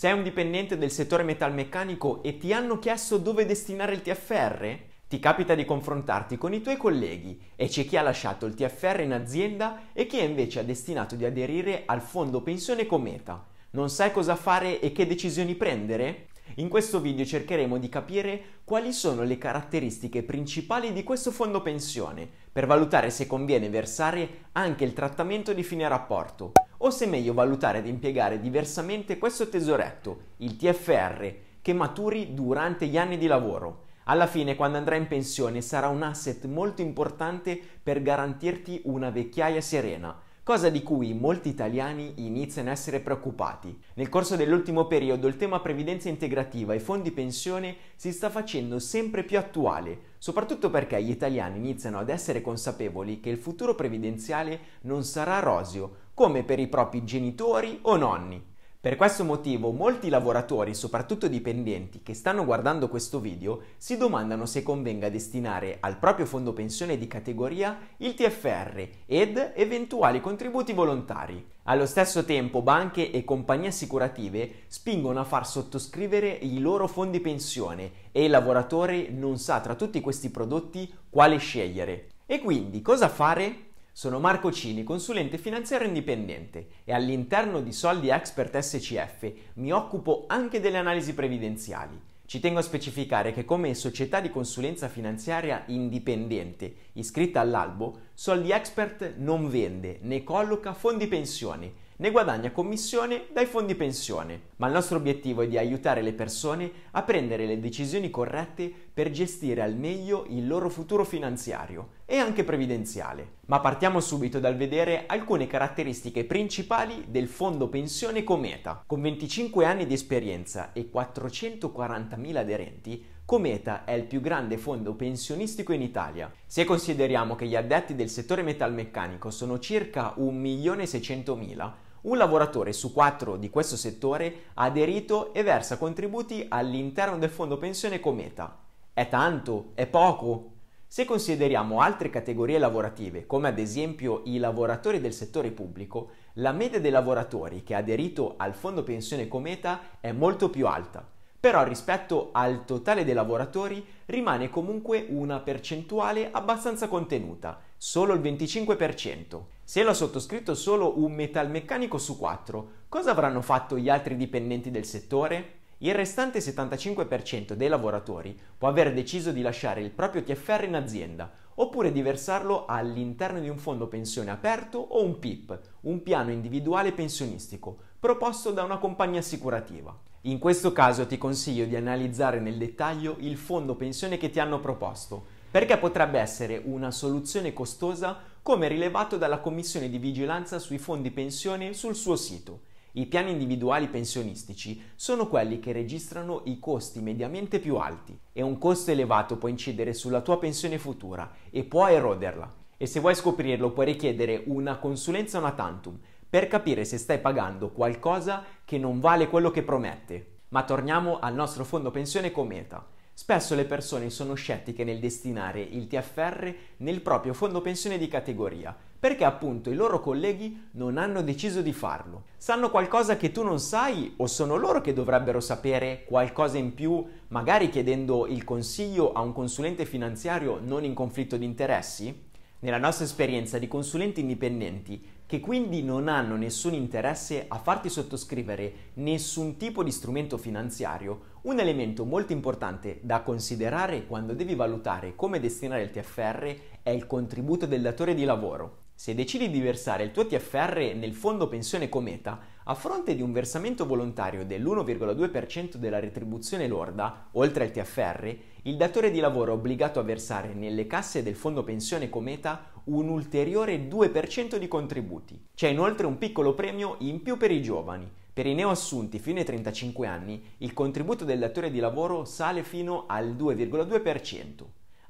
Sei un dipendente del settore metalmeccanico e ti hanno chiesto dove destinare il TFR? Ti capita di confrontarti con i tuoi colleghi e c'è chi ha lasciato il TFR in azienda e chi invece ha destinato di aderire al fondo pensione Cometa. Non sai cosa fare e che decisioni prendere? In questo video cercheremo di capire quali sono le caratteristiche principali di questo fondo pensione per valutare se conviene versare anche il trattamento di fine rapporto o se è meglio valutare ad impiegare diversamente questo tesoretto, il TFR, che maturi durante gli anni di lavoro. Alla fine, quando andrai in pensione, sarà un asset molto importante per garantirti una vecchiaia serena, cosa di cui molti italiani iniziano a essere preoccupati. Nel corso dell'ultimo periodo il tema previdenza integrativa e fondi pensione si sta facendo sempre più attuale, soprattutto perché gli italiani iniziano ad essere consapevoli che il futuro previdenziale non sarà roseo, come per i propri genitori o nonni. Per questo motivo molti lavoratori, soprattutto dipendenti, che stanno guardando questo video, si domandano se convenga destinare al proprio fondo pensione di categoria il TFR ed eventuali contributi volontari. Allo stesso tempo banche e compagnie assicurative spingono a far sottoscrivere i loro fondi pensione e il lavoratore non sa tra tutti questi prodotti quale scegliere. E quindi cosa fare? Sono Marco Cini, consulente finanziario indipendente e all'interno di Soldi Expert SCF mi occupo anche delle analisi previdenziali. Ci tengo a specificare che come società di consulenza finanziaria indipendente iscritta all'albo, Soldi Expert non vende né colloca fondi pensione ne guadagna commissione dai fondi pensione. Ma il nostro obiettivo è di aiutare le persone a prendere le decisioni corrette per gestire al meglio il loro futuro finanziario e anche previdenziale. Ma partiamo subito dal vedere alcune caratteristiche principali del fondo pensione Cometa. Con 25 anni di esperienza e 440.000 aderenti, Cometa è il più grande fondo pensionistico in Italia. Se consideriamo che gli addetti del settore metalmeccanico sono circa 1.600.000, un lavoratore su quattro di questo settore ha aderito e versa contributi all'interno del fondo pensione Cometa. È tanto? È poco? Se consideriamo altre categorie lavorative, come ad esempio i lavoratori del settore pubblico, la media dei lavoratori che ha aderito al fondo pensione Cometa è molto più alta. Però rispetto al totale dei lavoratori rimane comunque una percentuale abbastanza contenuta, solo il 25%. Se l'ho sottoscritto solo un metalmeccanico su quattro, cosa avranno fatto gli altri dipendenti del settore? Il restante 75% dei lavoratori può aver deciso di lasciare il proprio TFR in azienda oppure di versarlo all'interno di un fondo pensione aperto o un PIP, un piano individuale pensionistico, proposto da una compagnia assicurativa. In questo caso ti consiglio di analizzare nel dettaglio il fondo pensione che ti hanno proposto, perché potrebbe essere una soluzione costosa come rilevato dalla Commissione di vigilanza sui fondi pensione sul suo sito. I piani individuali pensionistici sono quelli che registrano i costi mediamente più alti e un costo elevato può incidere sulla tua pensione futura e può eroderla. E se vuoi scoprirlo puoi richiedere una consulenza una tantum per capire se stai pagando qualcosa che non vale quello che promette. Ma torniamo al nostro fondo pensione Cometa. Spesso le persone sono scettiche nel destinare il TFR nel proprio fondo pensione di categoria, perché appunto i loro colleghi non hanno deciso di farlo. Sanno qualcosa che tu non sai o sono loro che dovrebbero sapere qualcosa in più, magari chiedendo il consiglio a un consulente finanziario non in conflitto di interessi? Nella nostra esperienza di consulenti indipendenti, che quindi non hanno nessun interesse a farti sottoscrivere nessun tipo di strumento finanziario, un elemento molto importante da considerare quando devi valutare come destinare il TFR è il contributo del datore di lavoro. Se decidi di versare il tuo TFR nel fondo pensione Cometa, a fronte di un versamento volontario dell'1,2% della retribuzione lorda, oltre al TFR, il datore di lavoro è obbligato a versare nelle casse del fondo pensione Cometa un ulteriore 2% di contributi. C'è inoltre un piccolo premio in più per i giovani. Per i neoassunti fino ai 35 anni, il contributo del datore di lavoro sale fino al 2,2%.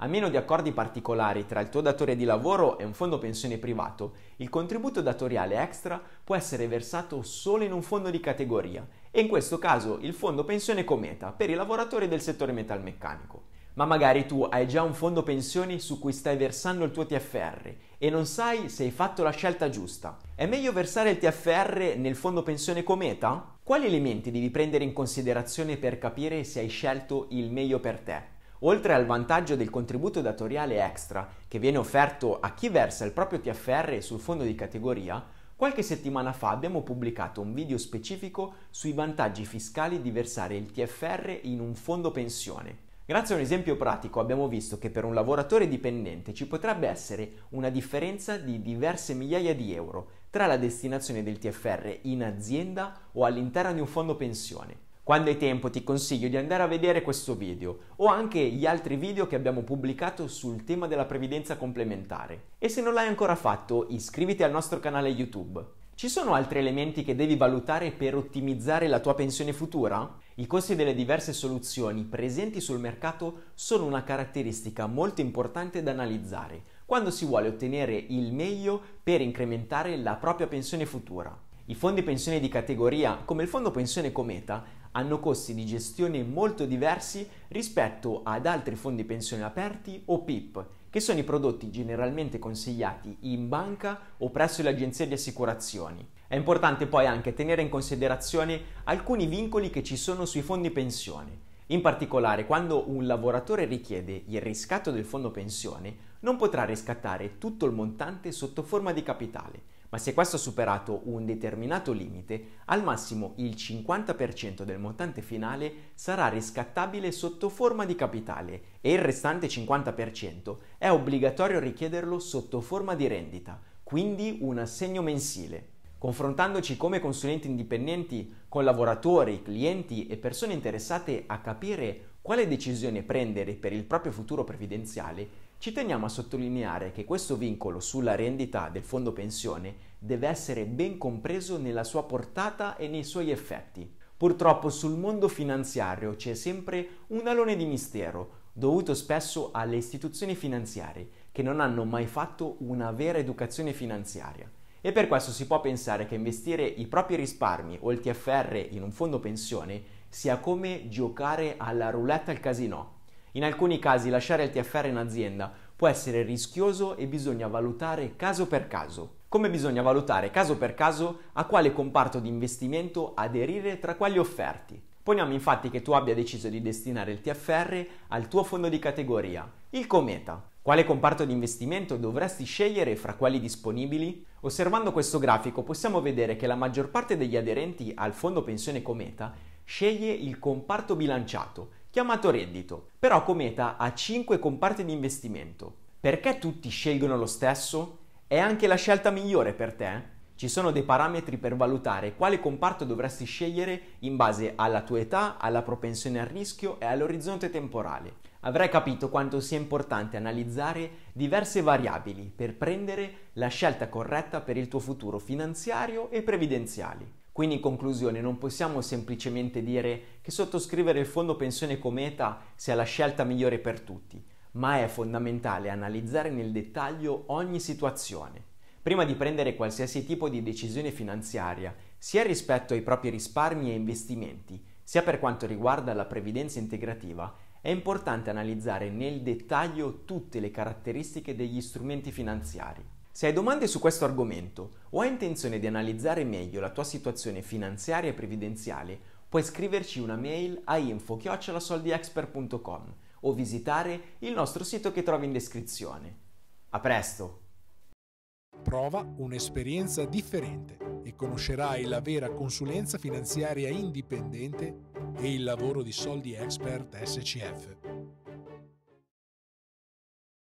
A meno di accordi particolari tra il tuo datore di lavoro e un fondo pensione privato, il contributo datoriale extra può essere versato solo in un fondo di categoria e in questo caso il fondo pensione Cometa per i lavoratori del settore metalmeccanico. Ma magari tu hai già un fondo pensioni su cui stai versando il tuo TFR e non sai se hai fatto la scelta giusta. È meglio versare il TFR nel fondo pensione Cometa? Quali elementi devi prendere in considerazione per capire se hai scelto il meglio per te? Oltre al vantaggio del contributo datoriale extra che viene offerto a chi versa il proprio TFR sul fondo di categoria, qualche settimana fa abbiamo pubblicato un video specifico sui vantaggi fiscali di versare il TFR in un fondo pensione. Grazie a un esempio pratico abbiamo visto che per un lavoratore dipendente ci potrebbe essere una differenza di diverse migliaia di euro tra la destinazione del TFR in azienda o all'interno di un fondo pensione. Quando hai tempo ti consiglio di andare a vedere questo video o anche gli altri video che abbiamo pubblicato sul tema della previdenza complementare. E se non l'hai ancora fatto, iscriviti al nostro canale YouTube. Ci sono altri elementi che devi valutare per ottimizzare la tua pensione futura? I costi delle diverse soluzioni presenti sul mercato sono una caratteristica molto importante da analizzare quando si vuole ottenere il meglio per incrementare la propria pensione futura. I fondi pensione di categoria, come il fondo pensione Cometa, hanno costi di gestione molto diversi rispetto ad altri fondi pensione aperti o PIP, che sono i prodotti generalmente consigliati in banca o presso le agenzie di assicurazioni. È importante poi anche tenere in considerazione alcuni vincoli che ci sono sui fondi pensione. In particolare, quando un lavoratore richiede il riscatto del fondo pensione, non potrà riscattare tutto il montante sotto forma di capitale, ma se questo ha superato un determinato limite, al massimo il 50% del montante finale sarà riscattabile sotto forma di capitale e il restante 50% è obbligatorio richiederlo sotto forma di rendita, quindi un assegno mensile. Confrontandoci come consulenti indipendenti con lavoratori, clienti e persone interessate a capire quale decisione prendere per il proprio futuro previdenziale, ci teniamo a sottolineare che questo vincolo sulla rendita del fondo pensione deve essere ben compreso nella sua portata e nei suoi effetti. Purtroppo sul mondo finanziario c'è sempre un alone di mistero, dovuto spesso alle istituzioni finanziarie che non hanno mai fatto una vera educazione finanziaria. E per questo si può pensare che investire i propri risparmi o il TFR in un fondo pensione sia come giocare alla roulette al casino. In alcuni casi lasciare il TFR in azienda può essere rischioso e bisogna valutare caso per caso. Come bisogna valutare caso per caso a quale comparto di investimento aderire tra quali offerti. Poniamo infatti che tu abbia deciso di destinare il TFR al tuo fondo di categoria, il Cometa. Quale comparto di investimento dovresti scegliere fra quelli disponibili? Osservando questo grafico possiamo vedere che la maggior parte degli aderenti al fondo pensione Cometa sceglie il comparto bilanciato, chiamato reddito, però Cometa ha 5 comparti di investimento. Perché tutti scelgono lo stesso? È anche la scelta migliore per te? Eh? Ci sono dei parametri per valutare quale comparto dovresti scegliere in base alla tua età, alla propensione al rischio e all'orizzonte temporale. Avrai capito quanto sia importante analizzare diverse variabili per prendere la scelta corretta per il tuo futuro finanziario e previdenziale. Quindi in conclusione non possiamo semplicemente dire che sottoscrivere il fondo pensione cometa sia la scelta migliore per tutti, ma è fondamentale analizzare nel dettaglio ogni situazione. Prima di prendere qualsiasi tipo di decisione finanziaria, sia rispetto ai propri risparmi e investimenti, sia per quanto riguarda la previdenza integrativa, è importante analizzare nel dettaglio tutte le caratteristiche degli strumenti finanziari. Se hai domande su questo argomento o hai intenzione di analizzare meglio la tua situazione finanziaria e previdenziale, puoi scriverci una mail a info-soldiexpert.com o visitare il nostro sito che trovi in descrizione. A presto! Prova un'esperienza differente e conoscerai la vera consulenza finanziaria indipendente e il lavoro di Soldi Expert SCF.